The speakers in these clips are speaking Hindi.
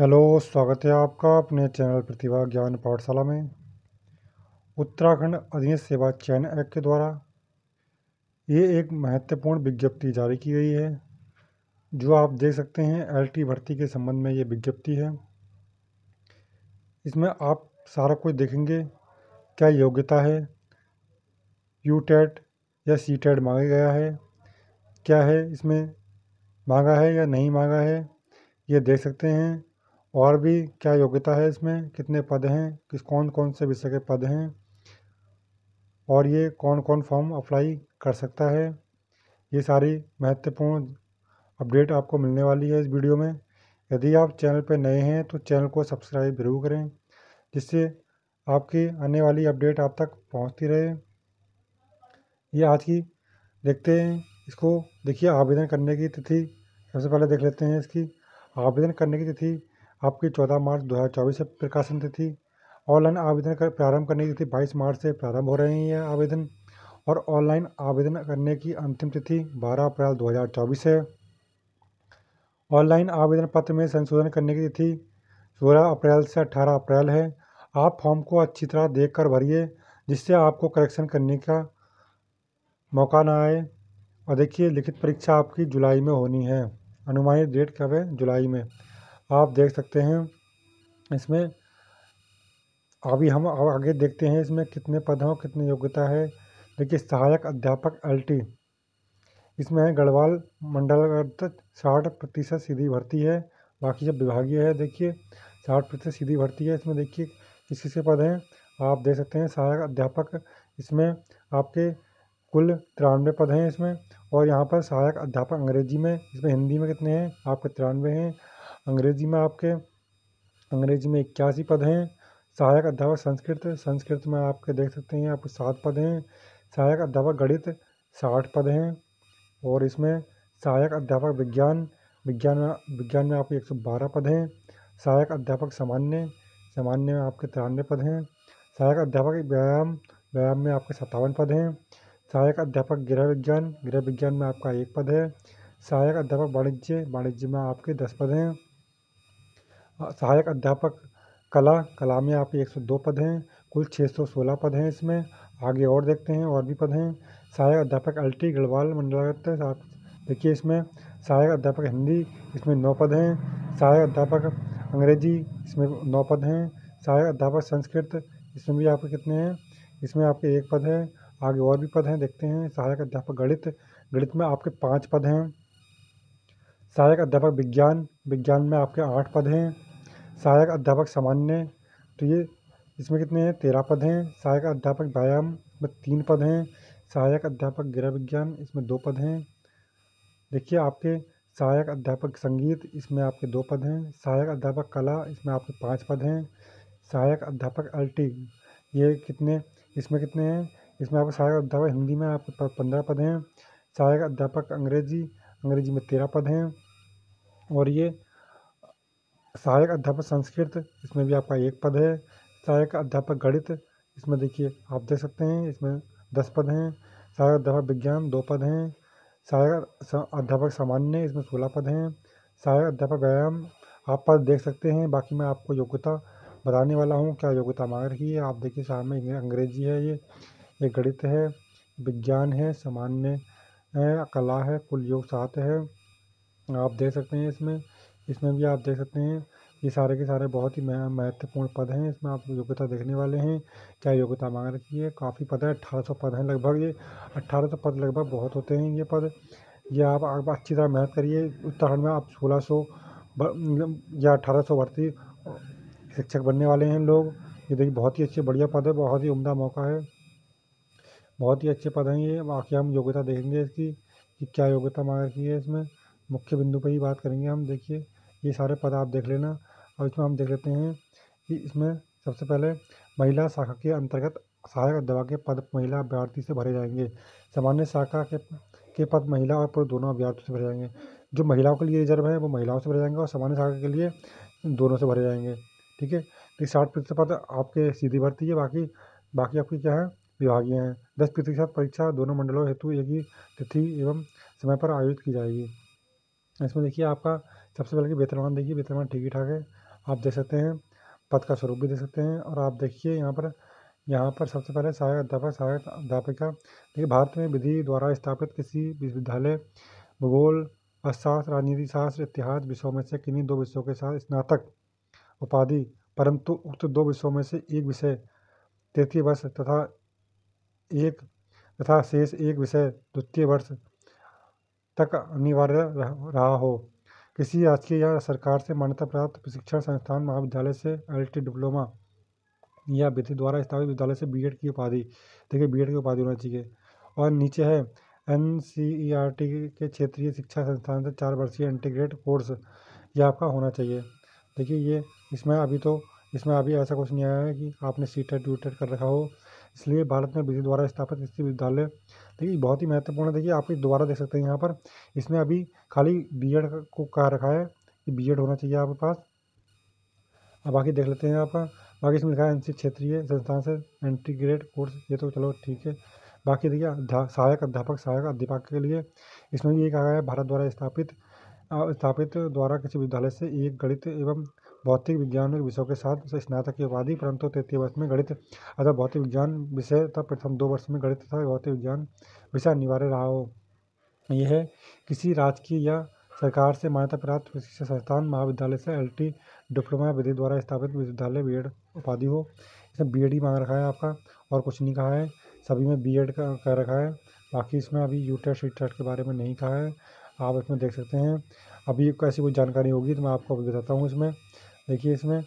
हेलो स्वागत है आपका अपने चैनल प्रतिभा ज्ञान पाठशाला में उत्तराखंड अधीन सेवा चयन एक्ट के द्वारा ये एक महत्वपूर्ण विज्ञप्ति जारी की गई है जो आप देख सकते हैं एलटी भर्ती के संबंध में ये विज्ञप्ति है इसमें आप सारा कुछ देखेंगे क्या योग्यता है यू टेट या सी टेट मांगा गया है क्या है इसमें मांगा है या नहीं मांगा है ये देख सकते हैं और भी क्या योग्यता है इसमें कितने पद हैं किस कौन कौन से विषय के पद हैं और ये कौन कौन फॉर्म अप्लाई कर सकता है ये सारी महत्वपूर्ण अपडेट आपको मिलने वाली है इस वीडियो में यदि आप चैनल पर नए हैं तो चैनल को सब्सक्राइब जरूर करें जिससे आपकी आने वाली अपडेट आप तक पहुंचती रहे ये आज की देखते हैं इसको देखिए आवेदन करने की तिथि सबसे पहले देख लेते हैं इसकी आवेदन करने की तिथि आपकी चौदह मार्च दो हज़ार चौबीस से प्रकाशन तिथि ऑनलाइन आवेदन कर प्रारंभ करने की तिथि बाईस मार्च से प्रारंभ हो रही है आवेदन और ऑनलाइन आवेदन करने की अंतिम तिथि बारह अप्रैल दो हज़ार चौबीस है ऑनलाइन आवेदन पत्र में संशोधन करने की तिथि सोलह अप्रैल से अठारह अप्रैल है आप फॉर्म को अच्छी तरह देख कर भरिए जिससे आपको करेक्शन करने का मौका ना आए और देखिए लिखित परीक्षा आपकी जुलाई में होनी है अनुमानित डेट कब है जुलाई में आप देख सकते हैं इसमें अभी हम आगे देखते हैं इसमें कितने पद हैं कितनी योग्यता है देखिए सहायक अध्यापक एलटी इसमें है गढ़वाल मंडल साठ प्रतिशत सीधी भर्ती है बाकी जब विभागीय है देखिए साठ प्रतिशत सीधी भर्ती है इसमें देखिए किस किस पद हैं आप देख सकते हैं सहायक अध्यापक इसमें आपके कुल तिरानवे पद हैं इसमें और यहाँ पर सहायक अध्यापक अंग्रेजी में इसमें हिंदी में कितने हैं आपके तिरानवे हैं अंग्रेजी में आपके अंग्रेजी में इक्यासी पद हैं सहायक अध्यापक संस्कृत संस्कृत में आपके देख सकते हैं आपके सात पद हैं सहायक अध्यापक गणित साठ पद हैं और इसमें सहायक अध्यापक विज्ञान विज्ञान में विज्ञान में आपके एक सौ बारह पद हैं सहायक अध्यापक सामान्य सामान्य में आपके तिरानवे पद हैं सहायक अध्यापक व्यायाम व्यायाम में आपके सत्तावन पद हैं सहायक अध्यापक गृह विज्ञान गृह विज्ञान में आपका एक पद है सहायक अध्यापक वाणिज्य वाणिज्य में आपके दस पद हैं सहायक अध्यापक कला कला में आपके एक सौ दो पद हैं कुल छः सौ सोलह पद हैं इसमें आगे और देखते हैं और भी पद हैं सहायक अध्यापक एल टी गढ़वाल मंडलागत आप देखिए इसमें सहायक अध्यापक हिंदी इसमें नौ पद हैं सहायक अध्यापक अंग्रेजी इसमें नौ पद हैं सहायक अध्यापक संस्कृत इसमें भी आपके कितने हैं इसमें आपके एक पद है आगे और भी पद हैं देखते हैं सहायक अध्यापक गणित गणित में आपके पाँच पद हैं सहायक अध्यापक विज्ञान विज्ञान में आपके आठ पद हैं सहायक अध्यापक सामान्य तो ये इसमें कितने हैं तेरह पद हैं सहायक अध्यापक व्यायाम में तीन पद हैं सहायक अध्यापक गृह विज्ञान इसमें दो पद हैं देखिए आपके सहायक अध्यापक संगीत इसमें आपके दो पद हैं सहायक अध्यापक कला इसमें आपके पाँच पद हैं सहायक अध्यापक अल्टी ये कितने इसमें कितने हैं इसमें आपको सहायक अध्यापक हिंदी में आपके पंद्रह पद हैं सहायक अध्यापक अंग्रेजी अंग्रेजी में तेरह पद हैं और ये सहायक अध्यापक संस्कृत इसमें भी आपका एक पद है सहायक अध्यापक गणित इसमें देखिए आप देख सकते हैं इसमें दस पद हैं सहायक अध्यापक विज्ञान दो पद हैं सहायक अध्यापक सामान्य इसमें सोलह पद हैं सहायक अध्यापक व्यायाम आप पद देख सकते हैं बाकी मैं आपको योग्यता बताने वाला हूँ क्या योग्यता मांग रही है आप देखिए सामने अंग्रेजी है ये ये गणित है विज्ञान है सामान्य है कला है कुल योग सात है आप देख सकते हैं इसमें इसमें भी आप देख सकते हैं ये सारे के सारे बहुत ही महत्वपूर्ण पद हैं इसमें आप योग्यता देखने वाले हैं क्या योग्यता मांग रखी है काफ़ी पद है अट्ठारह सौ पद हैं लगभग ये अट्ठारह सौ पद लगभग बहुत होते हैं ये पद ये आप, आप अच्छी तरह मेहनत करिए उत्तराखंड में आप सोलह सौ मतलब, या अठारह सौ भर्ती शिक्षक बनने वाले हैं लोग ये देखिए बहुत ही अच्छे बढ़िया पद है बहुत ही उम्दा मौका है बहुत ही अच्छे पद हैं ये बाकी हम योग्यता देखेंगे इसकी कि क्या योग्यता मांग रखी है इसमें मुख्य बिंदु पर ही बात करेंगे हम देखिए ये सारे पद आप देख लेना और इसमें हम देख लेते हैं कि इसमें सबसे पहले महिला शाखा के अंतर्गत सहायक अध्यापक के पद महिला अभ्यर्थी से भरे जाएंगे सामान्य शाखा के के पद महिला और पुरुष दोनों अभ्यर्थियों से भरे जाएंगे जो महिलाओं के लिए रिजर्व है वो महिलाओं से भरे जाएंगे और सामान्य शाखा के लिए दोनों से भरे जाएंगे ठीक है तो साठ प्रतिशत पद आपके सीधी भर्ती है बाकी बाकी आपकी क्या है विभागीय हैं दस प्रतिशत परीक्षा दोनों मंडलों हेतु एक ही तिथि एवं समय पर आयोजित की जाएगी इसमें देखिए आपका सबसे पहले कि वेतनमान देखिए वेतनमान ठीक ही ठाक है आप देख सकते हैं पद का स्वरूप भी देख सकते हैं और आप देखिए यहाँ पर यहाँ पर सबसे पहले सहायक अध्यापक सहायक अध्यापिका देखिए भारत में विधि द्वारा स्थापित किसी विश्वविद्यालय भूगोल अर्थशास्त्र राजनीति शास्त्र इतिहास विषयों में से किन्हीं दो विषयों के साथ स्नातक उपाधि परंतु उक्त दो विषयों में से एक विषय तृतीय वर्ष तथा एक तथा शेष एक विषय द्वितीय वर्ष तक अनिवार्य रहा हो किसी राजकीय या सरकार से मान्यता प्राप्त प्रशिक्षण संस्थान महाविद्यालय से एल डिप्लोमा या विधि द्वारा स्थापित विद्यालय से बीएड की उपाधि देखिए बीएड की उपाधि होना चाहिए और नीचे है एन के क्षेत्रीय शिक्षा संस्थान से चार वर्षीय इंटीग्रेट कोर्स यह आपका होना चाहिए देखिए ये इसमें अभी तो इसमें अभी ऐसा कुछ नहीं आया है कि आपने सी टेट कर रखा हो इसलिए भारत में विधि द्वारा स्थापित विद्यालय देखिए बहुत ही महत्वपूर्ण देखिए आप दोबारा देख सकते हैं यहाँ पर इसमें अभी खाली बी एड को कहा रखा है कि बी एड होना चाहिए आपके पास अब बाकी देख लेते हैं यहाँ पर बाकी इसमें लिखा है एन क्षेत्रीय संस्थान से इंटीग्रेट कोर्स ये तो चलो ठीक है बाकी देखिए सहायक अध्यापक सहायक अध्यापक के लिए इसमें भी ये कहा गया है भारत द्वारा स्थापित स्थापित द्वारा किसी विद्यालय से एक गणित एवं भौतिक विज्ञान के विषयों के साथ स्नातक की उपाधि परंतु तृतीय वर्ष में गणित अथवा भौतिक विज्ञान विषय तथा प्रथम दो वर्ष में गणित तथा भौतिक विज्ञान विषय अनिवार्य रहा हो यह किसी राजकीय या सरकार से मान्यता प्राप्त शिक्षा संस्थान महाविद्यालय से एल टी डिप्लोमा विधि द्वारा स्थापित विश्वविद्यालय बी एड उपाधि हो इसमें बी एड ही मांग रखा है आपका और कुछ नहीं कहा है सभी में बी एड का कर रखा है बाकी इसमें अभी यू टेस्ट टी के बारे में नहीं कहा है आप इसमें देख सकते हैं अभी कैसी कोई जानकारी होगी तो मैं आपको अभी बताता हूँ इसमें देखिए इसमें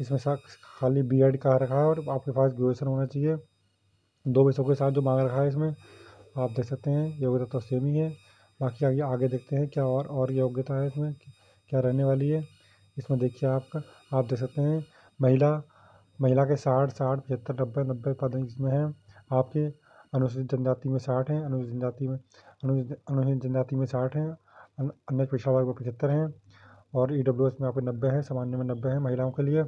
इसमें शख्स खाली बी एड का रखा है और आपके पास ग्रेजुएसन होना चाहिए दो विषयों के साथ जो मांग रखा है इसमें आप देख सकते हैं योग्यता तो सेम ही है बाकी आगे आगे देखते हैं क्या और और योग्यता है इसमें क्या रहने वाली है इसमें देखिए आपका आप देख सकते हैं महिला महिला के साठ साठ पचहत्तर नब्बे नब्बे पद इसमें हैं आपके अनुसूचित जनजाति में साठ हैं अनुसूचित जनजाति में अनुसूचित जनजाति में साठ हैं अन्य पिछड़ा वर्ग में पचहत्तर हैं और ई डब्ल्यू एस में आपके नब्बे है सामान्य में नब्बे है महिलाओं के लिए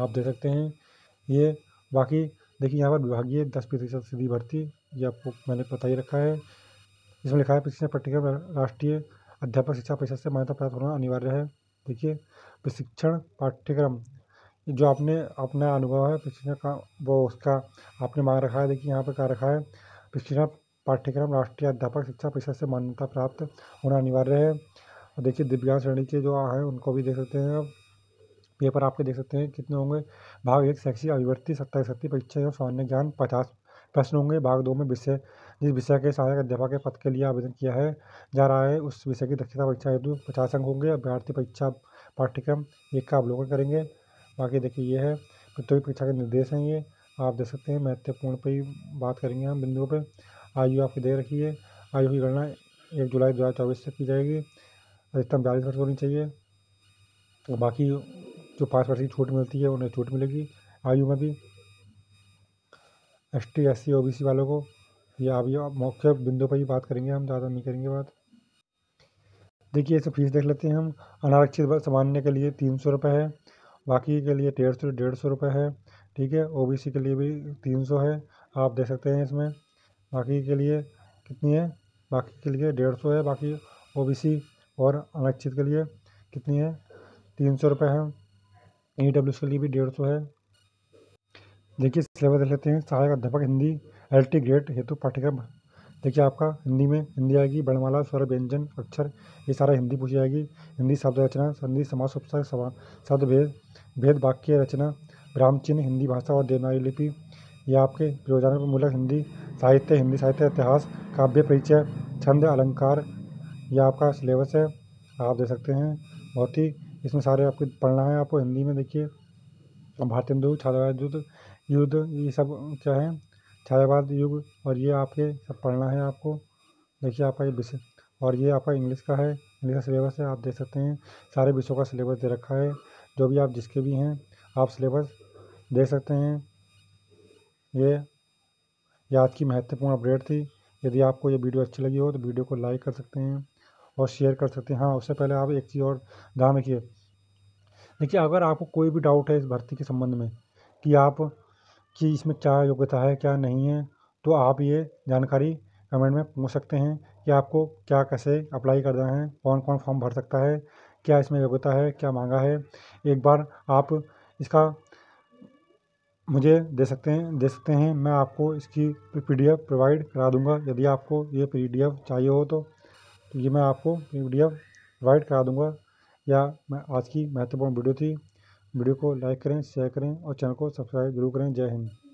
आप दे सकते हैं ये बाकी देखिए यहाँ पर विभागीय दस प्रतिशत सीधी भर्ती ये आपको मैंने पता ही रखा है इसमें लिखा है प्रशिक्षण प्रक्रिया राष्ट्रीय अध्यापक शिक्षा परिषद से मान्यता प्राप्त होना अनिवार्य है देखिए प्रशिक्षण पाठ्यक्रम जो आपने अपना अनुभव है प्रशिक्षण का वो उसका आपने मांग रखा है देखिए यहाँ पर क्या रखा है प्रशिक्षण पाठ्यक्रम राष्ट्रीय अध्यापक शिक्षा परिषद से मान्यता प्राप्त होना अनिवार्य है देखिए दिव्यांग श्रेणी के जो हैं उनको भी देख सकते हैं आप पेपर आपके देख सकते हैं कितने होंगे भाग एक शैक्षिक अभिवर्ती सत्ताईस शक्ति परीक्षा एवं सामान्य ज्ञान पचास प्रश्न होंगे भाग दो में विषय जिस विषय के सहायक अध्यापक के पद के लिए आवेदन किया है जा रहा है उस विषय की दक्षता परीक्षा हेतु पचास अंक होंगे अभ्यर्थी परीक्षा पाठ्यक्रम एक का अवलोकन करेंगे बाकी देखिए ये है प्रतियोगी परीक्षा के निर्देश हैं ये आप देख सकते हैं महत्वपूर्ण पर ही बात करेंगे हम बिंदुओं पर आयु आपकी दे रखी है आयु की गणना एक जुलाई दो हज़ार चौबीस से की जाएगी अधिकतम बयालीस वर्ष होनी चाहिए और बाकी जो पाँच परसेंट की छूट मिलती है उन्हें छूट मिलेगी आयु में भी S T S C O B C वालों को या अभी मुख्य बिंदु पर ही बात करेंगे हम ज़्यादा नहीं करेंगे बात देखिए इससे फीस देख लेते हैं हम अनारक्षित सामान्य के लिए तीन सौ रुपये है बाकी के लिए डेढ़ सौ डेढ़ सौ रुपये है ठीक है ओ बी सी के लिए भी तीन सौ है आप देख सकते हैं इसमें बाकी के लिए कितनी है बाकी के लिए डेढ़ सौ है बाकी ओ बी सी और अनिश्चित के लिए कितनी है तीन सौ रुपये है ई डब्ल्यू के लिए भी डेढ़ सौ है देखिए सिलेबस देख लेते हैं सहायक अध्यापक हिंदी एल टी ग्रेड हेतु पाठ्यक्रम देखिए आपका हिंदी में हिंदी आएगी बड़माला स्वर व्यंजन अक्षर ये सारा हिंदी पूछी जाएगी हिंदी शब्द रचना हिंदी समाज उपसर्ग शब्द भेद भेद वाक्य रचना ब्राह्मचिन्ह हिंदी भाषा और देवनागरी लिपि ये आपके प्रयोजन मूलक हिंदी साहित्य हिंदी साहित्य इतिहास काव्य परिचय छंद अलंकार यह आपका सिलेबस है आप दे सकते हैं बहुत ही इसमें सारे आपको पढ़ना है आपको हिंदी में देखिए भारतीय हिंदू छात्रावाद युद्ध युद्ध ये सब क्या है छायावाद युग और ये आपके सब पढ़ना है आपको देखिए आपका ये विषय और ये आपका इंग्लिश का है इंग्लिश का सिलेबस है आप देख सकते हैं सारे विषयों का सिलेबस दे रखा है जो भी आप जिसके भी हैं आप सिलेबस देख सकते हैं ये ये आज की महत्वपूर्ण अपडेट थी यदि आपको ये वीडियो अच्छी लगी हो तो वीडियो को लाइक कर सकते हैं और शेयर कर सकते हैं हाँ उससे पहले आप एक चीज़ और ध्यान रखिए देखिए अगर आपको कोई भी डाउट है इस भर्ती के संबंध में कि आप कि इसमें क्या योग्यता है क्या नहीं है तो आप ये जानकारी कमेंट में पूछ सकते हैं कि आपको क्या कैसे अप्लाई करना है कौन कौन फॉर्म भर सकता है क्या इसमें योग्यता है क्या मांगा है एक बार आप इसका मुझे दे सकते हैं दे सकते हैं मैं आपको इसकी पीडीएफ प्रोवाइड करा दूंगा यदि आपको ये पीडीएफ चाहिए हो तो तो ये मैं आपको पीडीएफ प्रोवाइड करा दूंगा या मैं आज की महत्वपूर्ण वीडियो थी वीडियो को लाइक करें शेयर करें और चैनल को सब्सक्राइब जरूर करें जय हिंद